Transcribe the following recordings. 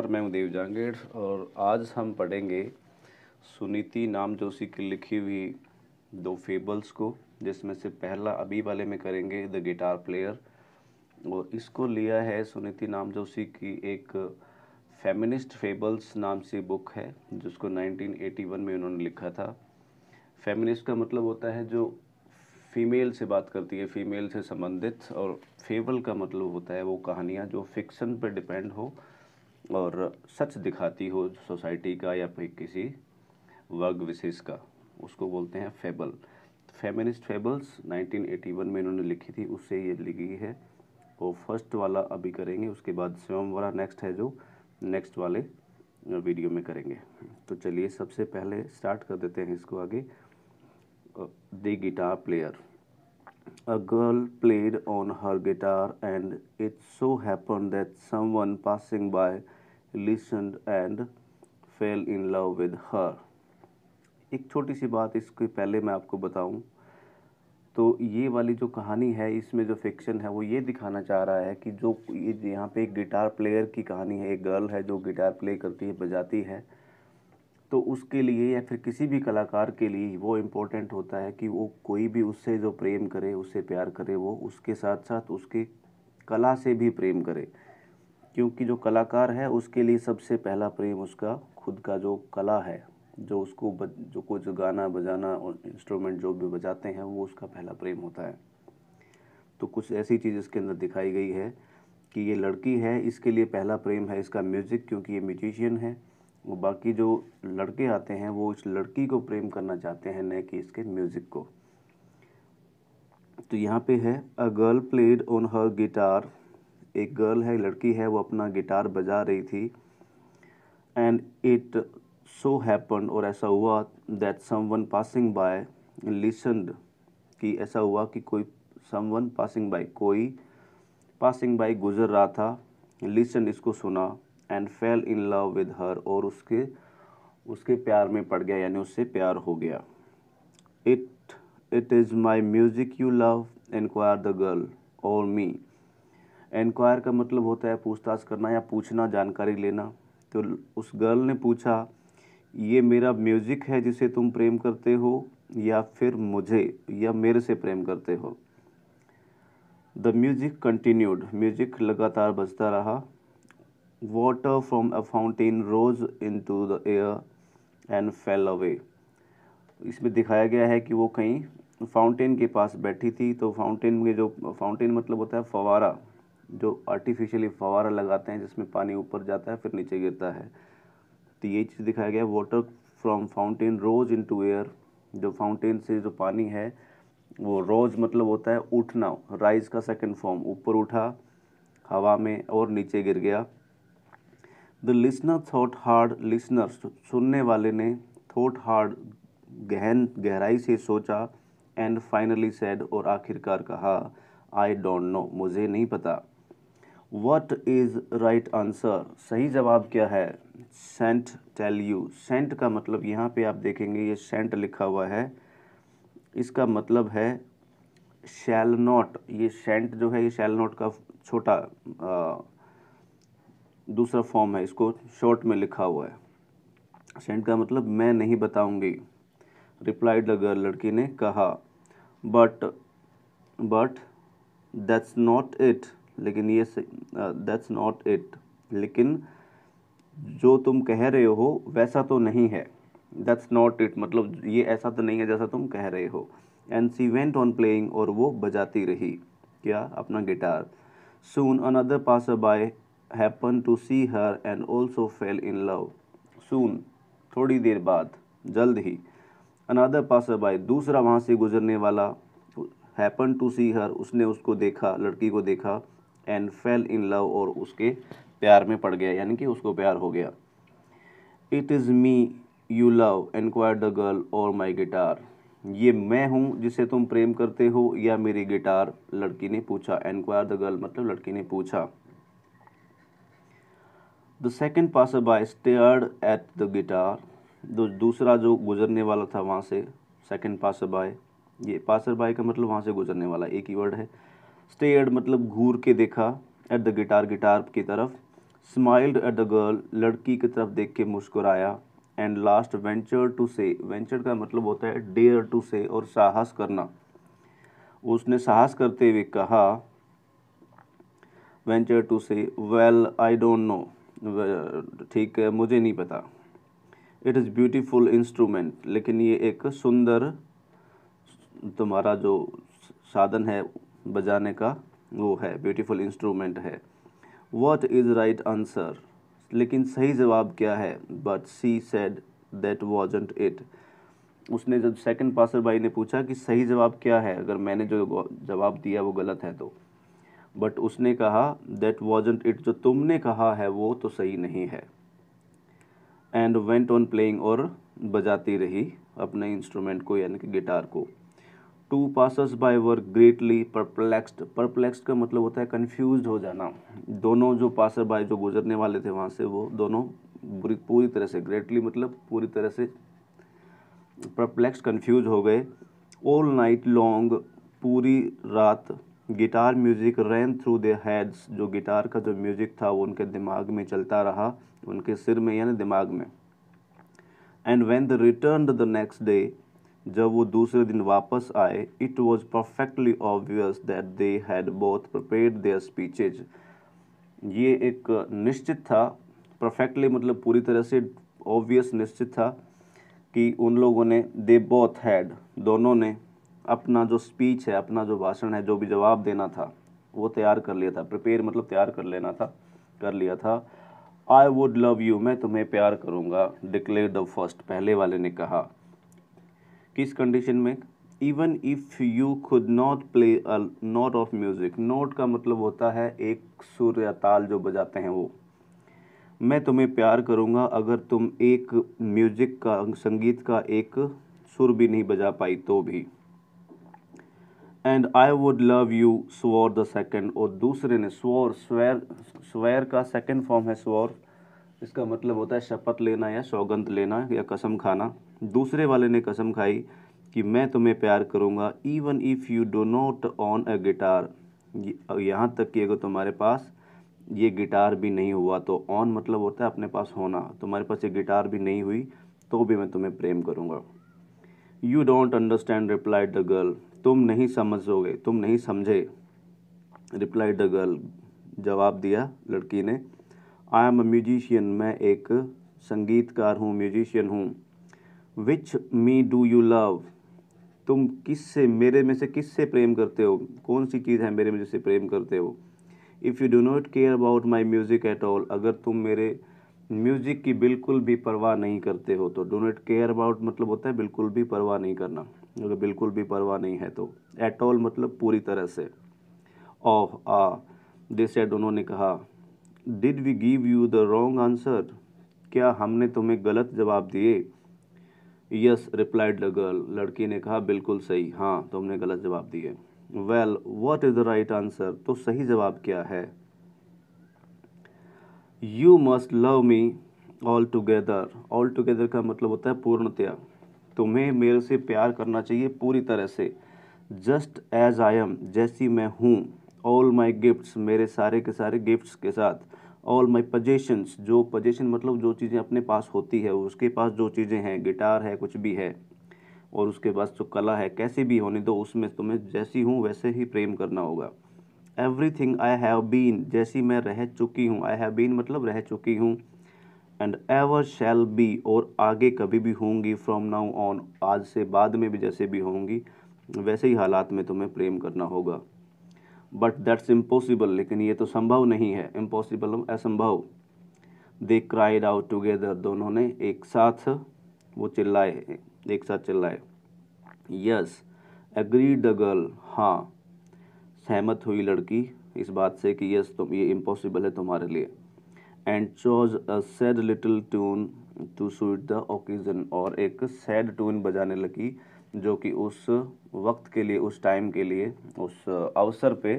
नमस्कार मैं हूं देव जांगेड़ और आज हम पढ़ेंगे सुनीति नाम जोशी की लिखी हुई दो फेबल्स को जिसमें से पहला अभी वाले में करेंगे द गिटार प्लेयर और इसको लिया है सुनीति नाम जोशी की एक फेमिनिस्ट फेबल्स नाम से बुक है जिसको 1981 में उन्होंने लिखा था फेमिनिस्ट का मतलब होता है जो फीमेल से बात करती है फीमेल से संबंधित और फेबल का मतलब होता है वो कहानियाँ जो फिक्सन पर डिपेंड हो और सच दिखाती हो सोसाइटी का या फिर किसी वर्ग विशेष का उसको बोलते हैं फेबल फेमिनिस्ट फेबल्स 1981 में इन्होंने लिखी थी उससे ये लिखी है वो फर्स्ट वाला अभी करेंगे उसके बाद स्वयं वाला नेक्स्ट है जो नेक्स्ट वाले वीडियो में करेंगे तो चलिए सबसे पहले स्टार्ट कर देते हैं इसको आगे the guitar player A girl played on her guitar and it so happened that someone passing by listened and fell in love with her. एक छोटी सी बात इसके पहले मैं आपको बताऊं तो ये वाली जो कहानी है इसमें जो फिक्शन है वो ये दिखाना चाह रहा है कि जो ये यहाँ पे एक गिटार प्लेयर की कहानी है एक गर्ल है जो गिटार प्ले करती है बजाती है तो उसके लिए या फिर किसी भी कलाकार के लिए वो इम्पोर्टेंट होता है कि वो कोई भी उससे जो प्रेम करे उससे प्यार करे वो उसके साथ साथ उसके कला से भी प्रेम करे क्योंकि जो कलाकार है उसके लिए सबसे पहला प्रेम उसका खुद का जो कला है जो उसको बज, जो कुछ गाना बजाना और इंस्ट्रूमेंट जो भी बजाते हैं वो उसका पहला प्रेम होता है तो कुछ ऐसी चीज़ इसके अंदर दिखाई गई है कि ये लड़की है इसके लिए पहला प्रेम है इसका म्यूज़िक क्योंकि ये म्यूजिशियन है वो बाकी जो लड़के आते हैं वो इस लड़की को प्रेम करना चाहते हैं न कि इसके म्यूज़िक को तो यहाँ पे है a girl played on her guitar एक गर्ल है लड़की है वो अपना गिटार बजा रही थी एंड इट सो हैपन और ऐसा हुआ that someone passing by listened कि ऐसा हुआ कि कोई सम वन पासिंग बाय कोई पासिंग बाय गुजर रहा था लिसन इसको सुना and fell in love with her और उसके उसके प्यार में पड़ गया यानी उससे प्यार हो गया it it is my music you love inquired the girl or me enquire का मतलब होता है पूछताछ करना या पूछना जानकारी लेना तो उस गर्ल ने पूछा ये मेरा म्यूज़िक है जिसे तुम प्रेम करते हो या फिर मुझे या मेरे से प्रेम करते हो द म्यूज़िक कंटिन्यूड म्यूज़िक लगातार बजता रहा Water from a fountain rose into the air and fell away. इसमें दिखाया गया है कि वो कहीं फाउंटेन के पास बैठी थी तो फाउंटेन में जो फाउंटेन मतलब होता है फवारा जो आर्टिफिशियली फवारा लगाते हैं जिसमें पानी ऊपर जाता है फिर नीचे गिरता है तो ये चीज़ दिखाया गया water from fountain rose into air जो फाउंटेन से जो पानी है वो रोज मतलब होता है उठना राइज का सेकेंड फॉर्म ऊपर उठा हवा में और नीचे गिर गया the listener thought hard listener सुनने वाले ने थॉट हार्ड गहन गहराई से सोचा एंड फाइनली सेड और आखिरकार कहा आई डोंट नो मुझे नहीं पता वट इज़ राइट आंसर सही जवाब क्या है सेंट टेल यू सेंट का मतलब यहाँ पे आप देखेंगे ये सेंट लिखा हुआ है इसका मतलब है शैल नॉट ये सेंट जो है ये शैल नॉट का छोटा दूसरा फॉर्म है इसको शॉर्ट में लिखा हुआ है सेंट का मतलब मैं नहीं बताऊंगी रिप्लाइड द गर्ल लड़की ने कहा but but that's not it लेकिन ये दैट्स नॉट इट लेकिन जो तुम कह रहे हो वैसा तो नहीं है दैट्स नॉट इट मतलब ये ऐसा तो नहीं है जैसा तुम कह रहे हो and she went on playing और वो बजाती रही क्या अपना guitar soon another pass by happen to see her and also fell in love soon थोड़ी देर बाद जल्द ही अनादर पासरबाई दूसरा वहाँ से गुजरने वाला हैपन टू सी हर उसने उसको देखा लड़की को देखा एंड फेल इन लव और उसके प्यार में पड़ गया यानी कि उसको प्यार हो गया it is me you love inquired the girl or my guitar ये मैं हूँ जिसे तुम प्रेम करते हो या मेरी गिटार लड़की ने पूछा एनक्वायर द गर्ल मतलब लड़की ने पूछा the second pass by stared at the guitar दो दूसरा जो गुजरने वाला था वहाँ से सेकेंड पास बाय ये पासर बाय का मतलब वहाँ से गुजरने वाला एक ही वर्ड है स्टेयर्ड मतलब घूर के देखा एट द गिटार गिटार की तरफ स्माइल्ड एट द गर्ल लड़की की तरफ देख के मुस्कुराया and last venture to say venture का मतलब होता है डेयर टू से और साहस करना उसने साहस करते हुए कहा venture to say well I don't know ठीक है मुझे नहीं पता इट इज़ ब्यूटीफुल इंस्ट्रूमेंट लेकिन ये एक सुंदर तुम्हारा जो साधन है बजाने का वो है ब्यूटीफुल इंस्ट्रूमेंट है वॉट इज़ राइट आंसर लेकिन सही जवाब क्या है but she said that wasn't it उसने जब सेकेंड पासर बाई ने पूछा कि सही जवाब क्या है अगर मैंने जो जवाब दिया वो गलत है तो बट उसने कहा दैट वॉजेंट इट जो तुमने कहा है वो तो सही नहीं है एंड वेंट ऑन प्लेइंग और बजाती रही अपने इंस्ट्रूमेंट को यानी कि गिटार को two passers by were greatly perplexed perplexed का मतलब होता है कन्फ्यूज हो जाना दोनों जो पासर बाय जो गुजरने वाले थे वहाँ से वो दोनों बुरी पूरी तरह से ग्रेटली मतलब पूरी तरह से परप्लेक्स कन्फ्यूज हो गए ऑल नाइट लॉन्ग पूरी रात guitar music ran through their heads जो गिटार का जो म्यूज़िक था वो उनके दिमाग में चलता रहा उनके सिर में यानी दिमाग में and when they return the next day जब वो दूसरे दिन वापस आए it was perfectly obvious that they had both prepared their speeches ये एक निश्चित था परफेक्टली मतलब पूरी तरह से ऑब्वियस निश्चित था कि उन लोगों ने दे बोथ हैड दोनों ने अपना जो स्पीच है अपना जो भाषण है जो भी जवाब देना था वो तैयार कर लिया था प्रिपेयर मतलब तैयार कर लेना था कर लिया था आई वुड लव यू मैं तुम्हें प्यार करूँगा डिक्लेयर द फर्स्ट पहले वाले ने कहा किस कंडीशन में even if you could not play a note of music note का मतलब होता है एक सुर या ताल जो बजाते हैं वो मैं तुम्हें प्यार करूँगा अगर तुम एक म्यूज़िक का संगीत का एक सुर भी नहीं बजा पाई तो भी and I would love you swore the second और दूसरे ने स्वर स्वेर स्वेर का सेकेंड फॉर्म है स्वर इसका मतलब होता है शपथ लेना या सौगंध लेना या कसम खाना दूसरे वाले ने कसम खाई कि मैं तुम्हें प्यार करूँगा even if you do not own a guitar यहाँ तक कि अगर तुम्हारे पास ये गिटार भी नहीं हुआ तो ऑन मतलब होता है अपने पास होना तुम्हारे पास ये गिटार भी नहीं हुई तो भी मैं तुम्हें प्रेम करूँगा you don't understand replied the girl तुम नहीं समझोगे तुम नहीं समझे रिप्लाई द गर्ल जवाब दिया लड़की ने आई एम अ म्यूजिशियन मैं एक संगीतकार हूँ म्यूजिशियन हूँ which me do you love तुम किस से मेरे में से किस से प्रेम करते हो कौन सी चीज़ है मेरे में जिससे प्रेम करते हो if you do not care about my music at all अगर तुम मेरे म्यूज़िक की बिल्कुल भी परवाह नहीं करते हो तो डो नॉट केयर अबाउट मतलब होता है बिल्कुल भी परवाह नहीं करना अगर बिल्कुल भी परवाह नहीं है तो एट ऑल मतलब पूरी तरह से ऑफ आ दे सेड उन्होंने कहा did we give you the wrong answer क्या हमने तुम्हें गलत जवाब दिए यस रिप्लाइड द गर्ल लड़की ने कहा बिल्कुल सही हाँ तुमने गलत जवाब दिए well what is the right answer तो सही जवाब क्या है you must love me all together all together का मतलब होता है पूर्णतया तुम्हें मेरे से प्यार करना चाहिए पूरी तरह से जस्ट एज आई एम जैसी मैं हूँ ऑल माई गिफ्ट्स मेरे सारे के सारे गिफ्ट्स के साथ ऑल माई पजेशंस जो पजेशन मतलब जो चीज़ें अपने पास होती है उसके पास जो चीज़ें हैं गिटार है कुछ भी है और उसके पास जो कला है कैसे भी होने दो उसमें तुम्हें जैसी हूँ वैसे ही प्रेम करना होगा everything I have been जैसी मैं रह चुकी हूँ आई हैव बीन मतलब रह चुकी हूँ एंड एवर शैल बी और आगे कभी भी होंगी फ्रॉम नाउ ऑन आज से बाद में भी जैसे भी होंगी वैसे ही हालात में तुम्हें प्रेम करना होगा बट दैट्स इम्पॉसिबल लेकिन ये तो संभव नहीं है इम्पॉसिबल असंभव दे क्राइड आउट टुगेदर दोनों ने एक साथ वो चिल्लाए एक साथ चिल्लाए यस एग्री द गर्ल हाँ सहमत हुई लड़की इस बात से कि यस तुम ये इम्पॉसिबल है तुम्हारे लिए and chose a sad little tune to suit the occasion और एक सैड ट्यून बजाने लगी जो कि उस वक्त के लिए उस टाइम के लिए उस अवसर पे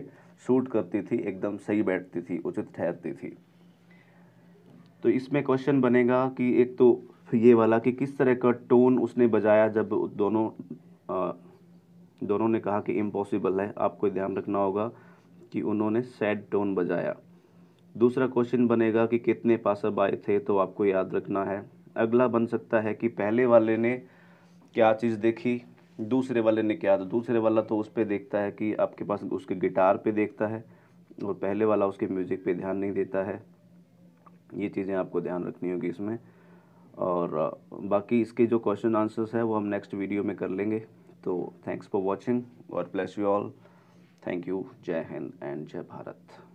सूट करती थी एकदम सही बैठती थी उचित ठहरती थी तो इसमें क्वेश्चन बनेगा कि एक तो ये वाला कि किस तरह का टोन उसने बजाया जब दोनों आ, दोनों ने कहा कि इम्पॉसिबल है आपको ध्यान रखना होगा कि उन्होंने सैड टोन बजाया दूसरा क्वेश्चन बनेगा कि कितने पासर आए थे तो आपको याद रखना है अगला बन सकता है कि पहले वाले ने क्या चीज़ देखी दूसरे वाले ने क्या तो दूसरे वाला तो उस पर देखता है कि आपके पास उसके गिटार पे देखता है और पहले वाला उसके म्यूज़िक पे ध्यान नहीं देता है ये चीज़ें आपको ध्यान रखनी होगी इसमें और बाकी इसके जो क्वेश्चन आंसर्स है वो हम नेक्स्ट वीडियो में कर लेंगे तो थैंक्स फॉर वॉचिंग और bless you all thank you जय हिंद एंड जय भारत